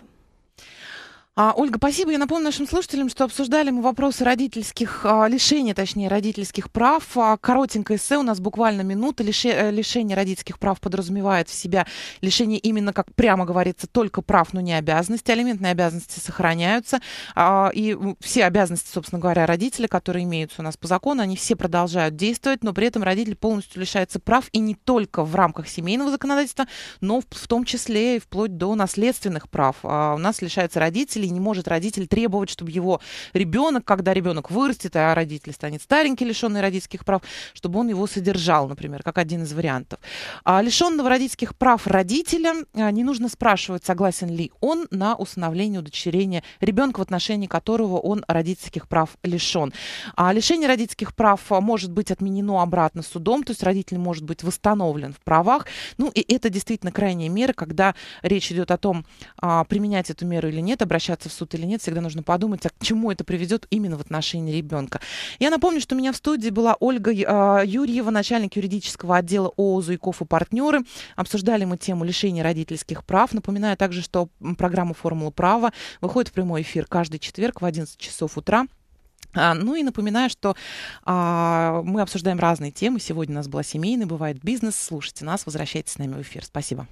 А, Ольга, спасибо. Я напомню нашим слушателям, что обсуждали мы вопросы родительских, а, лишения, точнее, родительских прав. А, коротенькое эссе у нас буквально минута. Лиши, э, лишение родительских прав подразумевает в себя лишение именно, как прямо говорится, только прав, но не обязанности. Алиментные обязанности сохраняются. А, и все обязанности, собственно говоря, родителей, которые имеются у нас по закону, они все продолжают действовать, но при этом родитель полностью лишается прав и не только в рамках семейного законодательства, но в, в том числе и вплоть до наследственных прав. А, у нас лишается родителей родителей, не может родитель требовать, чтобы его ребенок, когда ребенок вырастет, а родитель станет старенький, лишенный родительских прав, чтобы он его содержал, например, как один из вариантов. А лишенного родительских прав родителя а, не нужно спрашивать, согласен ли он на установление удочерения ребенка, в отношении которого он родительских прав лишен. А лишение родительских прав может быть отменено обратно судом, то есть родитель может быть восстановлен в правах. Ну и это действительно крайняя мера, когда речь идет о том, а, применять эту меру или нет, обращаться обращаться в суд или нет, всегда нужно подумать, а к чему это приведет именно в отношении ребенка. Я напомню, что у меня в студии была Ольга э, Юрьева, начальник юридического отдела ООО «Зуйков и партнеры». Обсуждали мы тему лишения родительских прав. Напоминаю также, что программа «Формула права» выходит в прямой эфир каждый четверг в 11 часов утра. А, ну и напоминаю, что а, мы обсуждаем разные темы. Сегодня у нас была семейная, бывает бизнес. Слушайте нас, возвращайтесь с нами в эфир. Спасибо.